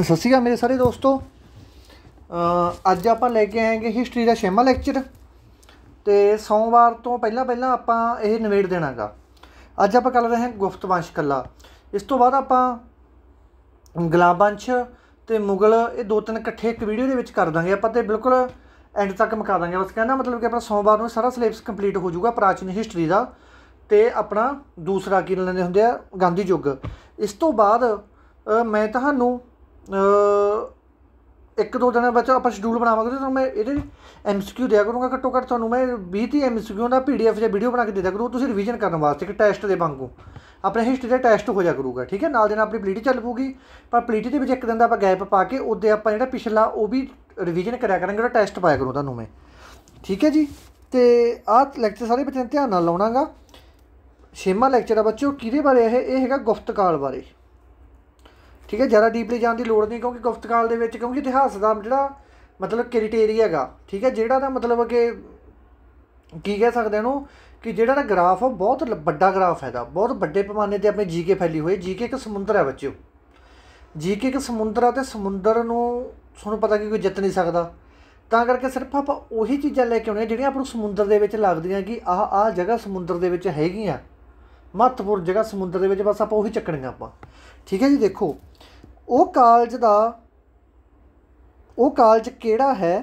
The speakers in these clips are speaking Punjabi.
ਸਤਿ ਸ਼੍ਰੀ ਅਕਾਲ ਮੇਰੇ ਸਾਰੇ ਦੋਸਤੋ ਅੱਜ ਆਪਾਂ ਲੈ ਕੇ ਆਏਗੇ ਹਿਸਟਰੀ ਦਾ ਛੇਵਾਂ ਲੈਕਚਰ ਤੇ ਸੋਮਵਾਰ ਤੋਂ ਪਹਿਲਾਂ ਪਹਿਲਾਂ ਆਪਾਂ ਇਹ ਨਿਵੇੜ ਦੇਣਾਗਾ ਅੱਜ ਆਪਾਂ ਕਰ ਰਹੇ ਹਾਂ ਗੁਫਤ ਵੰਸ਼ ਕੱਲਾ ਇਸ ਤੋਂ ਬਾਅਦ ਆਪਾਂ ਗਲਾਬ ਵੰਸ਼ ਤੇ ਮੁਗਲ ਇਹ ਦੋ ਤਿੰਨ ਇਕੱਠੇ ਇੱਕ ਵੀਡੀਓ ਦੇ ਵਿੱਚ ਕਰ ਦਾਂਗੇ ਆਪਾਂ ਤੇ ਬਿਲਕੁਲ ਐਂਡ ਤੱਕ ਮੁਕਾ ਦਾਂਗੇ ਬਸ ਕਹਿੰਦਾ ਮਤਲਬ ਕਿ ਆਪਣਾ ਸੋਮਵਾਰ ਨੂੰ ਸਾਰਾ ਸਿਲੇਬਸ ਕੰਪਲੀਟ ਹੋ ਜਾਊਗਾ ਪ੍ਰਾਚੀਨ ਹਿਸਟਰੀ ਦਾ ਤੇ ਆਪਣਾ ਦੂਸਰਾ ਕੀ ਲੈਣੇ ਹੁੰਦੇ ਆ ਗਾਂਧੀ ਯੁੱਗ ਇਸ ਤੋਂ ਬਾਅਦ ਮੈਂ ਤੁਹਾਨੂੰ ਇੱਕ ਦੋ ਦਿਨਾਂ ਬੱਚਾ ਆਪਾਂ ਸ਼ਡਿਊਲ ਬਣਾਵਾਂਗੇ ਤਾਂ ਤੁਹਾਨੂੰ ਮੈਂ ਇਹਦੇ ਐਮਸੀਕਿਊ ਦਿਆ ਕਰੂੰਗਾ ਘੱਟੋ ਘੱਟ ਤੁਹਾਨੂੰ ਮੈਂ 20 30 ਐਮਸੀਕਿਊ ਦਾ ਪੀਡੀਐਫ ਜਾਂ ਵੀਡੀਓ ਬਣਾ ਕੇ ਦੇ ਦਿਆ ਕਰੂੰ ਤੁਸੀਂ ਰਿਵੀਜ਼ਨ ਕਰਨ ਵਾਸਤੇ ਕਿ ਟੈਸਟ ਦੇ ਵਾਂਗੂ ਆਪਣੇ ਹਿਸਟਰੀ ਦਾ ਟੈਸਟ ਹੋ ਜਾ ਕਰੂਗਾ ਠੀਕ ਹੈ ਨਾਲ ਦੇ ਨਾਲ ਆਪਣੀ ਪਲੀਟੀ ਚੱਲ ਪੂਗੀ ਪਰ ਪਲੀਟੀ ਦੇ ਵਿੱਚ ਇੱਕ ਦਿਨ ਦਾ ਆਪਾਂ ਗੈਪ ਪਾ ਕੇ ਉਹਦੇ ਆਪਾਂ ਜਿਹੜਾ ਪਿਛਲਾ ਉਹ ਵੀ ਰਿਵੀਜ਼ਨ ਕਰਿਆ ਕਰਾਂਗੇ ਉਹਦਾ ਟੈਸਟ ਪਾਇਆ ਕਰੂੰ ਤੁਹਾਨੂੰ ਮੈਂ ਠੀਕ ਹੈ ਜੀ ਤੇ ਆਹ ਲੈਕਚਰ ਸਾਰੇ ਬੱਚਿਆਂ ਧਿਆਨ ਨਾਲ ਲਾਉਣਾਗਾ ਛੇਵਾਂ ਲੈਕਚਰ ਆ ਬੱਚਿਓ ਕਿਹਦੇ ਬਾਰੇ ਇਹ ਇਹ ਹੈਗਾ ਗੁਫਤਕਾਲ ਬਾਰੇ ਠੀਕ ਹੈ ਜ਼ਿਆਦਾ ਡੀਪਲੀ ਜਾਣ ਦੀ ਲੋੜ ਨਹੀਂ ਕਿਉਂਕਿ ਗੁਫਤਕਾਲ ਦੇ ਵਿੱਚ ਕਿਉਂਕਿ ਇਤਿਹਾਸ ਦਾ ਜਿਹੜਾ ਮਤਲਬ ਕ੍ਰਾਈਟੇਰੀਆ ਹੈਗਾ ਠੀਕ ਹੈ ਜਿਹੜਾ ਦਾ ਮਤਲਬ ਕਿ ਕੀ ਕਹਿ ਸਕਦੇ ਹਾਂ ਉਹ ਕਿ ਜਿਹੜਾ ਦਾ ਗ੍ਰਾਫ ਆ ਬਹੁਤ ਵੱਡਾ ਗ੍ਰਾਫ ਹੈਗਾ ਬਹੁਤ ਵੱਡੇ ਪੈਮਾਨੇ ਤੇ ਆਪਣੇ ਜੀਕੇ ਫੈਲੀ ਹੋਈ ਜੀਕੇ ਇੱਕ ਸਮੁੰਦਰ ਹੈ ਬੱਚਿਓ ਜੀਕੇ ਇੱਕ ਸਮੁੰਦਰ ਆ ਤੇ ਸਮੁੰਦਰ ਨੂੰ ਤੁਹਾਨੂੰ ਪਤਾ ਕਿ ਕੋਈ ਜਿੱਤ ਨਹੀਂ ਸਕਦਾ ਤਾਂ ਕਰਕੇ ਸਿਰਫ ਆਪਾਂ ਉਹੀ ਚੀਜ਼ਾਂ ਲੈ ਕੇ ਆਉਣੀਆਂ ਜਿਹੜੀਆਂ ਆਪਾਂ ਨੂੰ ਸਮੁੰਦਰ ਦੇ ਵਿੱਚ ਲੱਗਦੀਆਂ ਕਿ ਆਹ ਆਹ ਜਗ੍ਹਾ ਸਮੁੰਦਰ ਦੇ ਵਿੱਚ ਹੈਗੀਆਂ ਮਹੱਤਵਪੂਰਨ ਜਗ੍ਹਾ ਸਮੁੰਦਰ ਦੇ ਵਿੱਚ ਬਸ ਆਪਾਂ ਉਹੀ ਚੱਕਣੀਆਂ ਆਪਾਂ ਠੀਕ ਹੈ ਜੀ ਦੇਖੋ ਉਹ ਕਾਲਜ ਦਾ ਉਹ ਕਾਲਜ ਕਿਹੜਾ ਹੈ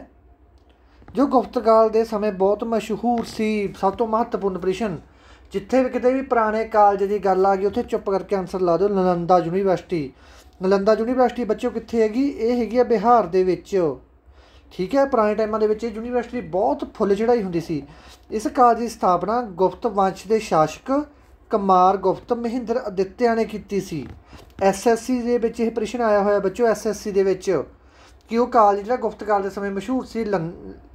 ਜੋ ਗੁਪਤਕਾਲ ਦੇ ਸਮੇਂ ਬਹੁਤ ਮਸ਼ਹੂਰ ਸੀ ਸਭ ਤੋਂ ਮਹੱਤਵਪੂਰਨ ਪ੍ਰਸ਼ਨ ਜਿੱਥੇ ਵੀ ਕਿਤੇ ਵੀ ਪੁਰਾਣੇ ਕਾਲਜ ਦੀ ਗੱਲ ਆ ਗਈ ਉੱਥੇ ਚੁੱਪ ਕਰਕੇ ਆਨਸਰ ਲਾ ਦਿਓ ਨਲੰਦਾ ਯੂਨੀਵਰਸਿਟੀ ਨਲੰਦਾ ਯੂਨੀਵਰਸਿਟੀ ਬੱਚਿਓ ਕਿੱਥੇ ਹੈਗੀ ਇਹ ਹੈਗੀ ਆ ਬਿਹਾਰ ਦੇ ਵਿੱਚ ਠੀਕ ਹੈ ਪੁਰਾਣੇ ਟਾਈਮਾਂ ਦੇ ਵਿੱਚ ਇਹ ਯੂਨੀਵਰਸਿਟੀ ਬਹੁਤ ਫੁੱਲ ਚੜਾਈ ਹੁੰਦੀ ਸੀ ਇਸ ਕਾਲਜ ਦੀ ਸਥਾਪਨਾ ਗੁਪਤ ਵੰਸ਼ ਦੇ ਸ਼ਾਸਕ ਕੁਮਾਰ ਗੁਪਤ ਮਹਿੰਦਰ ਅਦਿੱਤਿਆ ਨੇ ਕੀਤੀ ਸੀ ਐਸਐਸਸੀ ਦੇ ਵਿੱਚ ਇਹ ਪ੍ਰਸ਼ਨ ਆਇਆ ਹੋਇਆ ਬੱਚਿਓ ਐਸਐਸਸੀ ਦੇ ਵਿੱਚ ਕਿ ਉਹ ਕਾਲਜ ਜਿਹੜਾ ਗੁਪਤ ਕਾਲ ਦੇ ਸਮੇਂ ਮਸ਼ਹੂਰ ਸੀ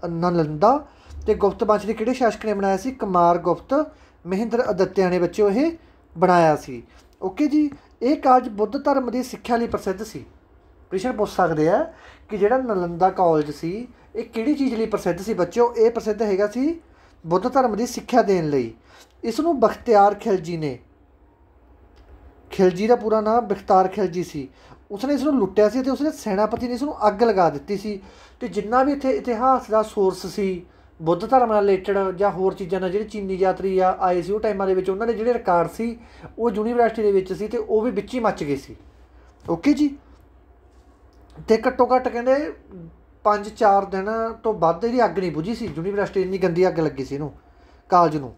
ਨਲੰਦਾ ਤੇ ਗੁਪਤ ਵੰਸ਼ ਦੇ ਕਿਹੜੇ ਸ਼ਾਸਕ ਨੇ ਬਣਾਇਆ ਸੀ ਕੁਮਾਰ ਗੁਪਤ ਮਹਿੰਦਰ ਅਦੱਤਿਆ ਨੇ ਬੱਚਿਓ ਇਹ ਬਣਾਇਆ ਸੀ ਓਕੇ ਜੀ ਇਹ ਕਾਲਜ ਬੁੱਧ ਧਰਮ ਦੀ ਸਿੱਖਿਆ ਲਈ ਪ੍ਰਸਿੱਧ ਸੀ ਪ੍ਰਸ਼ਨ ਪੁੱਛ ਸਕਦੇ ਆ ਕਿ ਜਿਹੜਾ ਨਲੰਦਾ ਕਾਲਜ ਸੀ ਇਹ ਕਿਹੜੀ ਚੀਜ਼ ਲਈ ਪ੍ਰਸਿੱਧ ਸੀ ਬੱਚਿਓ ਇਹ ਪ੍ਰਸਿੱਧ ਹੈਗਾ ਸੀ ਬੁੱਧ ਧਰਮ ਦੀ ਸਿੱਖਿਆ ਦੇਣ ਲਈ ਇਸ ਨੂੰ ਬਖਤਿਆਰ ਖਿਲਜੀ ਨੇ ਖਿਲਜੀ ਦਾ ਪੂਰਾ ਨਾਮ ਬਖਤਾਰ ਖਿਲਜੀ ਸੀ ਉਸਨੇ ਇਸ ਨੂੰ ਲੁੱਟਿਆ ਸੀ ਤੇ ਉਸਨੇ ਸੈਨਾਪਤੀ ਨੇ ਇਸ ਨੂੰ ਅੱਗ ਲਗਾ ਦਿੱਤੀ ਸੀ ਤੇ ਜਿੰਨਾ ਵੀ ਇੱਥੇ ਇਤਿਹਾਸ ਦਾ ਸੋਰਸ ਸੀ ਬੁੱਧ ਧਰਮ ਨਾਲ ਰਿਲੇਟਡ ਜਾਂ ਹੋਰ ਚੀਜ਼ਾਂ ਨਾਲ ਜਿਹੜੇ ਚੀਨੀ ਯਾਤਰੀ ਆ ਆਏ ਸੀ ਉਹ ਟਾਈਮਾਂ ਦੇ ਵਿੱਚ ਉਹਨਾਂ ਦੇ ਜਿਹੜੇ ਰਿਕਾਰਡ ਸੀ ਉਹ ਯੂਨੀਵਰਸਿਟੀ ਦੇ ਵਿੱਚ ਸੀ ਤੇ ਉਹ ਵੀ ਵਿੱਚ ਹੀ ਮੱਚ ਗਏ ਸੀ ਓਕੇ ਜੀ ਤੇ ਘੱਟੋ ਘੱਟ ਕਹਿੰਦੇ 5-4 ਦਿਨ ਤੋਂ ਵੱਧ ਇਹਦੀ ਅੱਗ ਨਹੀਂ ਬੁਝੀ ਸੀ ਯੂਨੀਵਰਸਿਟੀ ਇੰਨੀ ਗੰਦੀ ਅੱਗ ਲੱਗੀ ਸੀ ਇਹਨੂੰ ਕਾਲਜ ਨੂੰ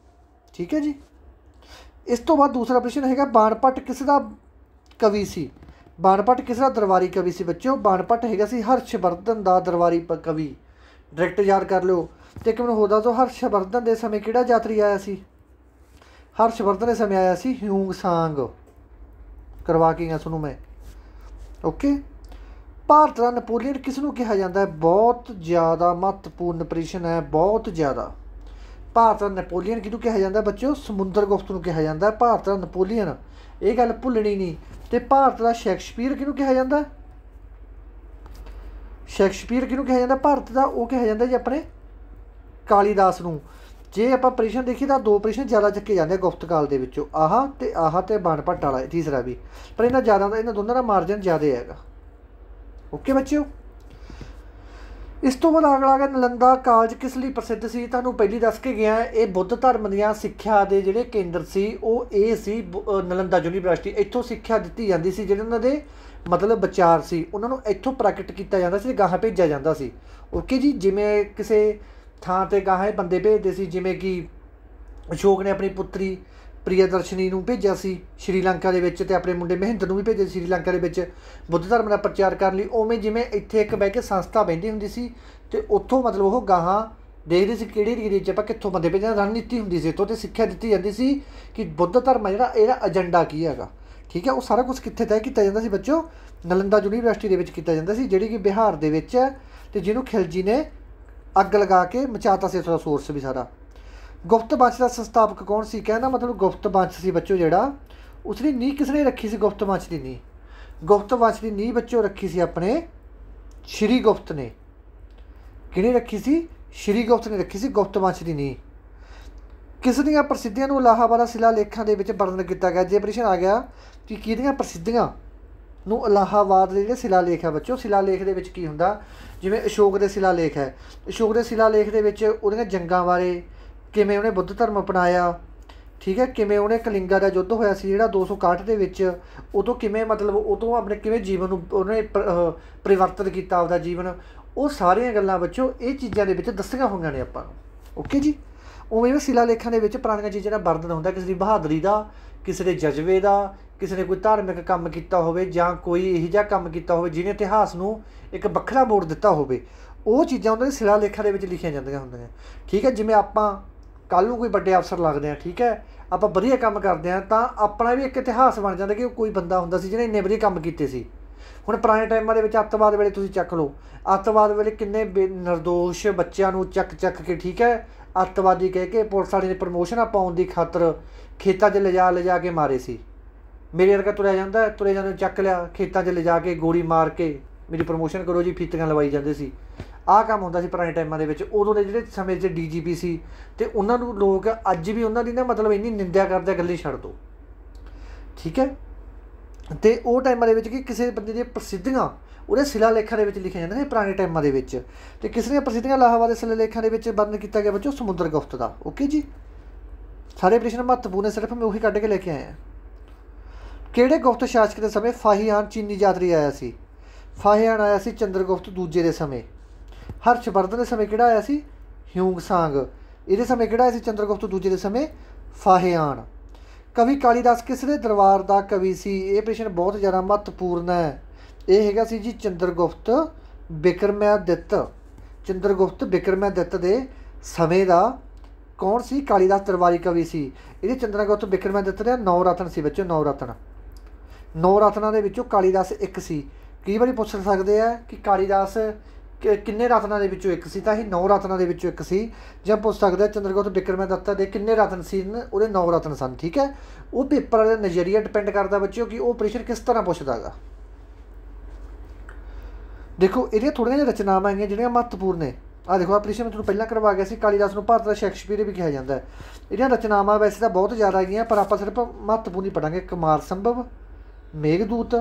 ਠੀਕ ਹੈ ਜੀ ਇਸ ਤੋਂ ਬਾਅਦ ਦੂਸਰਾ ਪ੍ਰਸ਼ਨ ਹੈਗਾ ਬਾਣਪਟ ਕਿਸ ਦਾ ਕਵੀ ਸੀ ਬਾਣਪਟ ਕਿਸ ਦਾ ਦਰਬਾਰੀ ਕਵੀ ਸੀ ਬੱਚਿਓ ਬਾਣਪਟ ਹੈਗਾ ਸੀ ਹਰਸ਼ਵਰਧਨ ਦਾ ਦਰਬਾਰੀ ਕਵੀ ਡਾਇਰੈਕਟ ਯਾਦ ਕਰ ਲਿਓ ਤੇ ਇੱਕ ਮੈਨੂੰ ਹੋਦਾ ਤੋਂ ਹਰਸ਼ਵਰਧਨ ਦੇ ਸਮੇਂ ਕਿਹੜਾ ਯਾਤਰੀ ਆਇਆ ਸੀ ਹਰਸ਼ਵਰਧਨ ਦੇ ਸਮੇਂ ਆਇਆ ਸੀ ਹਿਊਂਗ ਸਾਂਗ ਕਰਵਾ ਕੇ ਗਿਆ ਤੁਹਾਨੂੰ ਮੈਂ ਓਕੇ ਭਾਰਤ ਦਾ ਨਪੋਲੀਅਨ ਕਿਸ ਨੂੰ ਕਿਹਾ ਜਾਂਦਾ ਹੈ ਬਹੁਤ ਜ਼ਿਆਦਾ ਮਹੱਤਵਪੂਰਨ ਪ੍ਰਸ਼ਨ ਹੈ ਬਹੁਤ ਜ਼ਿਆਦਾ ਭਾਰਤ ਦਾ ਨੈਪੋਲੀਅਨ ਕਿਹਨੂੰ ਕਿਹਾ ਜਾਂਦਾ ਬੱਚਿਓ ਸਮੁੰਦਰ ਗੁਪਤ ਨੂੰ ਕਿਹਾ ਜਾਂਦਾ ਭਾਰਤ ਦਾ ਨੈਪੋਲੀਅਨ ਇਹ ਗੱਲ ਭੁੱਲਣੀ ਨਹੀਂ ਤੇ ਭਾਰਤ ਦਾ ਸ਼ੈਕਸਪੀਅਰ ਕਿਹਨੂੰ ਕਿਹਾ ਜਾਂਦਾ ਸ਼ੈਕਸਪੀਅਰ ਕਿਹਨੂੰ ਕਿਹਾ ਜਾਂਦਾ ਭਾਰਤ ਦਾ ਉਹ ਕਿਹਾ ਜਾਂਦਾ ਜੀ ਆਪਣੇ ਕਾਲੀਦਾਸ ਨੂੰ ਜੇ ਆਪਾਂ ਪ੍ਰਸ਼ਨ ਦੇਖੀ ਤਾਂ ਦੋ ਪ੍ਰਸ਼ਨ ਜ਼ਿਆਦਾ ਚੱਕੇ ਜਾਂਦੇ ਗੁਪਤ ਕਾਲ ਦੇ ਵਿੱਚੋਂ ਆਹ ਤੇ ਆਹ ਤੇ ਬਾਣਪੱਟ ਵਾਲਾ ਤੀਸਰਾ ਵੀ ਪਰ ਇਹਨਾਂ ਜ਼ਿਆਦਾ ਦਾ ਇਹਨਾਂ ਦੋਨਾਂ ਦਾ ਮਾਰਜਨ ਜ਼ਿਆਦਾ ਹੈਗਾ ਓਕੇ ਬੱਚਿਓ ਇਸ ਤੋਂ ਬਾਅਦ ਅਗਲਾ ਹੈ ਨਲੰਦਾ ਕਾਲਜ ਕਿਸ ਲਈ ਪ੍ਰਸਿੱਧ ਸੀ ਤੁਹਾਨੂੰ ਪਹਿਲੀ ਦੱਸ ਕੇ ਗਿਆ ਇਹ ਬੁੱਧ ਧਰਮ ਦੀਆਂ ਸਿੱਖਿਆ ਦੇ ਜਿਹੜੇ ਕੇਂਦਰ ਸੀ ਉਹ ਇਹ ਸੀ ਨਲੰਦਾ ਯੂਨੀਵਰਸਿਟੀ ਇੱਥੋਂ ਸਿੱਖਿਆ ਦਿੱਤੀ ਜਾਂਦੀ ਸੀ ਜਿਹੜੇ ਉਹਨਾਂ ਦੇ ਮਤਲਬ ਵਿਚਾਰ ਸੀ ਉਹਨਾਂ ਨੂੰ ਇੱਥੋਂ ਪ੍ਰੈਕਟ ਕੀਤਾ ਜਾਂਦਾ ਸੀ ਗਾਹਾਂ ਭੇਜਿਆ ਜਾਂਦਾ ਸੀ ਓਕੇ ਜੀ ਜਿਵੇਂ ਕਿਸੇ ਥਾਂ ਤੇ ਗਾਹਾਂ ਬੰਦੇ ਭੇਜਦੇ ਸੀ ਜਿਵੇਂ ਕਿ ਅਸ਼ੋਕ ਨੇ ਆਪਣੀ ਪੁੱਤਰੀ ਪ੍ਰਿਆਦਰਸ਼ਨੀ ਨੂੰ ਭੇਜਿਆ ਸੀ ਸ਼੍ਰੀਲੰਕਾ ਦੇ ਵਿੱਚ ਤੇ ਆਪਣੇ ਮੁੰਡੇ ਮਹਿੰਦਰ ਨੂੰ ਵੀ ਭੇਜਿਆ ਸ਼੍ਰੀਲੰਕਾ ਦੇ ਵਿੱਚ ਬੁੱਧ ਧਰਮ ਦਾ ਪ੍ਰਚਾਰ ਕਰਨ ਲਈ ਉਵੇਂ ਜਿਵੇਂ ਇੱਥੇ ਇੱਕ ਬਹਿ ਕੇ ਸੰਸਥਾ ਬੈਂਦੀ ਹੁੰਦੀ ਸੀ ਤੇ ਉੱਥੋਂ ਮਤਲਬ ਉਹ ਗਾਹਾਂ ਦੇਖਦੇ ਸੀ ਕਿਹੜੇ ਰੀਤੀ 'ਚ ਆਪਾਂ ਕਿੱਥੋਂ ਬੰਦੇ ਭੇਜਣਾ ਰਣਨੀਤੀ ਹੁੰਦੀ ਸੀ ਤੋਂ ਤੇ ਸਿੱਖਿਆ ਦਿੱਤੀ ਜਾਂਦੀ ਸੀ ਕਿ ਬੁੱਧ ਧਰਮ ਜਿਹੜਾ ਇਹਦਾ ਏਜੰਡਾ ਕੀ ਹੈਗਾ ਠੀਕ ਹੈ ਉਹ ਸਾਰਾ ਕੁਝ ਕਿੱਥੇ ਤੈਅ ਕੀਤਾ ਜਾਂਦਾ ਸੀ ਬੱਚੋ ਨਲੰਦਾ ਯੂਨੀਵਰਸਿਟੀ ਦੇ ਵਿੱਚ ਕੀਤਾ ਜਾਂਦਾ ਸੀ ਜਿਹੜੀ ਕਿ ਬਿਹਾਰ ਦੇ ਵਿੱਚ ਹੈ ਤੇ ਜਿਹਨੂੰ ਖਿਲਜੀ ਨੇ ਅੱਗ ਲਗਾ ਕੇ ਮਚਾਤਾ ਸੀ ਉਸ ਦਾ ਸੋਰਸ ਵੀ ਸਾਰਾ ਗੁਪਤ ਵੰਸ਼ ਦਾ ਸੰਸਥਾਪਕ ਕੌਣ ਸੀ ਕਹਿੰਦਾ ਮਤਲਬ ਗੁਪਤ ਵੰਸ਼ ਸੀ ਬੱਚੋ ਜਿਹੜਾ ਉਸ ਦੀ ਨੀਂਹ ਕਿਸ ਨੇ ਰੱਖੀ ਸੀ ਗੁਪਤ ਵੰਸ਼ ਦੀ ਨੀ ਗੁਪਤ ਵੰਸ਼ ਦੀ ਨੀ ਬੱਚੋ ਰੱਖੀ ਸੀ ਆਪਣੇ ਸ਼੍ਰੀ ਗੁਪਤ ਨੇ ਕਿਹਨੇ ਰੱਖੀ ਸੀ ਸ਼੍ਰੀ ਗੁਪਤ ਨੇ ਰੱਖੀ ਸੀ ਗੁਪਤ ਵੰਸ਼ ਦੀ ਨੀ ਕਿਸ ਦੀਆਂ ਪ੍ਰਸਿੱਧੀਆਂ ਨੂੰ ਇਲਾਹਾਬਾਦ ਸਿਲਾ ਲੇਖਾਂ ਦੇ ਵਿੱਚ ਵਰਣਨ ਕੀਤਾ ਗਿਆ ਜੇ ਪ੍ਰਸ਼ਨ ਆ ਗਿਆ ਕਿ ਕਿਹਦੀਆਂ ਪ੍ਰਸਿੱਧੀਆਂ ਨੂੰ ਅਲਾਹਾਬਾਦ ਦੇ ਜਿਹੜੇ ਸਿਲਾ ਲੇਖ ਆ ਬੱਚੋ ਸਿਲਾ ਲੇਖ ਦੇ ਵਿੱਚ ਕੀ ਹੁੰਦਾ ਜਿਵੇਂ ਅਸ਼ੋਕ ਦੇ ਸਿਲਾ ਲੇਖ ਹੈ ਅਸ਼ੋਕ ਦੇ ਸਿਲਾ ਲੇਖ ਦੇ ਵਿੱਚ ਉਹਦੀਆਂ ਜੰਗਾਂ ਬਾਰੇ ਕਿਵੇਂ ਉਹਨੇ ਬੁੱਧ ਧਰਮ ਅਪਣਾਇਆ ਠੀਕ ਹੈ ਕਿਵੇਂ ਉਹਨੇ ਕਲਿੰਗਾ ਦਾ ਯੁੱਧ ਹੋਇਆ ਸੀ ਜਿਹੜਾ 261 ਦੇ ਵਿੱਚ ਉਦੋਂ ਕਿਵੇਂ ਮਤਲਬ ਉਦੋਂ ਆਪਣੇ ਕਿਵੇਂ ਜੀਵਨ ਨੂੰ ਉਹਨੇ ਪਰਿਵਰਤਨ ਕੀਤਾ ਆਪਦਾ ਜੀਵਨ ਉਹ ਸਾਰੀਆਂ ਗੱਲਾਂ ਬੱਚੋ ਇਹ ਚੀਜ਼ਾਂ ਦੇ ਵਿੱਚ ਦੱਸੀਆਂ ਹੋਈਆਂ ਨੇ ਆਪਾਂ ਨੂੰ ਓਕੇ ਜੀ ਉਵੇਂ ਵੀ ਸਿਲਾ ਲੇਖਾਂ ਦੇ ਵਿੱਚ ਪੁਰਾਣੀਆਂ ਚੀਜ਼ਾਂ ਦਾ ਵਰਣਨ ਹੁੰਦਾ ਕਿਸੇ ਦੀ ਬਹਾਦਰੀ ਦਾ ਕਿਸੇ ਦੇ ਜਜ਼ਬੇ ਦਾ ਕਿਸੇ ਨੇ ਕੋਈ ਧਾਰਮਿਕ ਕੰਮ ਕੀਤਾ ਹੋਵੇ ਜਾਂ ਕੋਈ ਇਹੋ ਜਿਹਾ ਕੰਮ ਕੀਤਾ ਹੋਵੇ ਜਿਹਨੇ ਇਤਿਹਾਸ ਨੂੰ ਇੱਕ ਵੱਖਰਾ ਮੋੜ ਦਿੱਤਾ ਹੋਵੇ ਉਹ ਚੀਜ਼ਾਂ ਉਹਨਾਂ ਦੇ ਸਿਲਾ ਲੇਖਾਂ ਦੇ ਵਿੱਚ ਲਿਖੀਆਂ ਜਾਂਦੀਆਂ ਹੁੰਦੀਆਂ ਠੀਕ ਹੈ ਜਿਵੇਂ ਆਪਾਂ ਕੱਲ ਨੂੰ ਕੋਈ ਵੱਡੇ ਅਫਸਰ ਲੱਗਦੇ ਆ ਠੀਕ ਹੈ ਆਪਾਂ ਵਧੀਆ ਕੰਮ ਕਰਦੇ ਆ ਤਾਂ ਆਪਣਾ ਵੀ ਇੱਕ ਇਤਿਹਾਸ ਬਣ ਜਾਂਦਾ ਕਿ ਕੋਈ ਬੰਦਾ ਹੁੰਦਾ ਸੀ ਜਿਹਨੇ ਇੰਨੇ ਵਧੀਆ ਕੰਮ ਕੀਤੇ ਸੀ ਹੁਣ ਪੁਰਾਣੇ ਟਾਈਮਾਂ ਦੇ ਵਿੱਚ ਅੱਤਵਾਦ ਵੇਲੇ ਤੁਸੀਂ ਚੱਕ ਲਓ ਅੱਤਵਾਦ ਵੇਲੇ ਕਿੰਨੇ ਨਿਰਦੋਸ਼ ਬੱਚਿਆਂ ਨੂੰ ਚੱਕ ਚੱਕ ਕੇ ਠੀਕ ਹੈ ਅੱਤਵਾਦੀ ਕਹਿ ਕੇ ਪੁਲਿਸ ਵਾਲੇ ਨੇ ਆ ਪਾਉਣ ਦੀ ਖਾਤਰ ਖੇਤਾਂ 'ਚ ਲਿਜਾ ਲਿਜਾ ਕੇ ਮਾਰੇ ਸੀ ਮੇਰੇ ਵਰਗਾ ਤੁਰਿਆ ਜਾਂਦਾ ਤੁਰੇ ਜਾਂਦੇ ਚੱਕ ਲਿਆ ਖੇਤਾਂ 'ਚ ਲਿਜਾ ਕੇ ਗੋਲੀ ਮਾਰ ਕੇ ਮੇਰੀ ਪ੍ਰਮੋਸ਼ਨ ਕਰੋ ਜੀ ਫੀਤੀਆਂ ਲਵਾਈ ਜਾਂਦੇ ਸੀ ਆਹ ਕੰਮ ਹੁੰਦਾ ਸੀ ਪੁਰਾਣੇ ਟਾਈਮਾਂ ਦੇ ਵਿੱਚ ਉਦੋਂ ਦੇ ਜਿਹੜੇ ਸਮੇਂ 'ਚ ਡੀਜੀਪੀ ਸੀ ਤੇ ਉਹਨਾਂ ਨੂੰ ਲੋਕ ਅੱਜ ਵੀ ਉਹਨਾਂ ਦੀ ਨਾ ਮਤਲਬ ਇੰਨੀ ਨਿੰਦਿਆ ਕਰਦੇ ਗੱਲੇ ਛੱਡ ਦੋ ਠੀਕ ਹੈ ਤੇ ਉਹ ਟਾਈਮਾਂ ਦੇ ਵਿੱਚ ਕਿ ਕਿਸੇ ਬੰਦੇ ਦੀਆਂ ਪ੍ਰਸਿੱਧੀਆਂ ਉਹਦੇ ਸਿਲਾ ਲੇਖਾਂ ਦੇ ਵਿੱਚ ਲਿਖਿਆ ਜਾਂਦਾ ਸੀ ਪੁਰਾਣੇ ਟਾਈਮਾਂ ਦੇ ਵਿੱਚ ਤੇ ਕਿਸੇ ਦੀਆਂ ਪ੍ਰਸਿੱਧੀਆਂ ਲਾਹਵਾ ਦੇ ਸਿਲਾ ਲੇਖਾਂ ਦੇ ਵਿੱਚ ਵਰਣ ਕੀਤਾ ਗਿਆ ਬੱਚੋ ਸਮੁੰਦਰ ਗੁਫਤ ਦਾ ਓਕੇ ਜੀ ਸਾਰੇ ਪ੍ਰਸ਼ਨ ਮਹੱਤਵਪੂਰਨ ਸਿਰਫ ਮੈਂ ਉਹੀ ਕੱਢ ਕੇ ਲੈ ਕੇ ਆਇਆ ਕਿਹੜੇ ਗੁਫਤ ਸ਼ਾਸਕ ਦੇ ਸਮੇਂ ਫਾਹੀਆਨ ਚੀਨੀ ਯਾਤਰੀ ਆਇਆ ਸੀ ਫਾਹੀਆਨ ਆਇਆ ਸੀ ਚੰਦਰਗੁਫਤ ਦੂਜੇ ਦੇ ਸਮੇਂ ਹਰਸ਼ਵਰਧਨ ਦੇ ਸਮੇਂ ਕਿਹੜਾ ਆਇਆ ਸੀ ਹਿਊਂਗ ਸਾਂਗ ਇਹਦੇ ਸਮੇਂ ਕਿਹੜਾ ਆਇਆ ਸੀ ਚੰਦਰਗੁਪਤ ਦੂਜੇ ਦੇ ਸਮੇਂ ਫਾਹਿਆਨ ਕਵੀ ਕਾਲੀਦਾਸ ਕਿਸ ਦੇ ਦਰਬਾਰ ਦਾ ਕਵੀ ਸੀ ਇਹ ਪ੍ਰਸ਼ਨ ਬਹੁਤ ਜ਼ਿਆਦਾ ਮਹੱਤਵਪੂਰਨ ਹੈ ਇਹ ਹੈਗਾ ਸੀ ਜੀ ਚੰਦਰਗੁਪਤ ਬਿਕਰਮਾਦਿੱਤ ਚੰਦਰਗੁਪਤ ਬਿਕਰਮਾਦਿੱਤ ਦੇ ਸਮੇਂ ਦਾ ਕੌਣ ਸੀ ਕਾਲੀਦਾਸ ਦਰਬਾਰੀ ਕਵੀ ਸੀ ਇਹਦੇ ਚੰਦਰਗੁਪਤ ਬਿਕਰਮਾਦਿੱਤ ਦੇ ਨੌ ਰਤਨ ਸੀ ਵਿੱਚੋਂ ਨੌ ਰਤਨ ਨੌ ਰਤਨਾਂ ਦੇ ਵਿੱਚੋਂ ਕਾਲੀਦਾਸ ਇੱਕ ਸੀ ਕਈ ਵਾਰੀ ਪੁੱਛ ਸਕਦੇ ਆ ਕਿ ਕਾਲੀਦਾਸ ਕਿੰਨੇ ਰਤਨਾਂ ਦੇ ਵਿੱਚੋਂ ਇੱਕ ਸੀ ਤਾਂ ਇਹ ਨੌ ਰਤਨਾਂ ਦੇ ਵਿੱਚੋਂ ਇੱਕ ਸੀ ਜਾਂ ਪੁੱਛ ਸਕਦਾ ਚੰਦਰਗੁਪਤ ਬਿਕਰਮਾ ਦੱਤਾ ਦੇ ਕਿੰਨੇ ਰਤਨ ਸੀ ਉਹਦੇ ਨੌ ਰਤਨ ਸਨ ਠੀਕ ਹੈ ਉਹ ਪੇਪਰ ਦਾ ਨਜ਼ਰੀਆ ਡਿਪੈਂਡ ਕਰਦਾ ਬੱਚਿਓ ਕਿ ਉਹ ਪ੍ਰੈਸ਼ਰ ਕਿਸ ਤਰ੍ਹਾਂ ਪੁੱਛਦਾਗਾ ਦੇਖੋ ਇਹਦੇ ਥੋੜੀਆਂ ਜਿਹੀਆਂ ਰਚਨਾਵਾਂ ਆਈਆਂ ਜਿਹੜੀਆਂ ਮਹੱਤਵਪੂਰਨ ਨੇ ਆ ਦੇਖੋ ਆ ਪ੍ਰੈਸ਼ਰ ਮੈਂ ਤੁਹਾਨੂੰ ਪਹਿਲਾਂ ਕਰਵਾ ਗਿਆ ਸੀ ਕਾਲੀਦਾਸ ਨੂੰ ਭਾਰਤ ਦਾ ਸ਼ੈਕਸਪੀਅਰ ਵੀ ਕਿਹਾ ਜਾਂਦਾ ਹੈ ਇਹਦੀਆਂ ਰਚਨਾਵਾਂ ਵੈਸੇ ਤਾਂ ਬਹੁਤ ਜ਼ਿਆਦਾ ਆਈਆਂ ਪਰ ਆਪਾਂ ਸਿਰਫ ਮਹੱਤਵਪੂਰਨ ਹੀ ਪੜਾਂਗੇ ਕੁਮਾਰ ਸੰਭਵ ਮੇਘਦੂਤ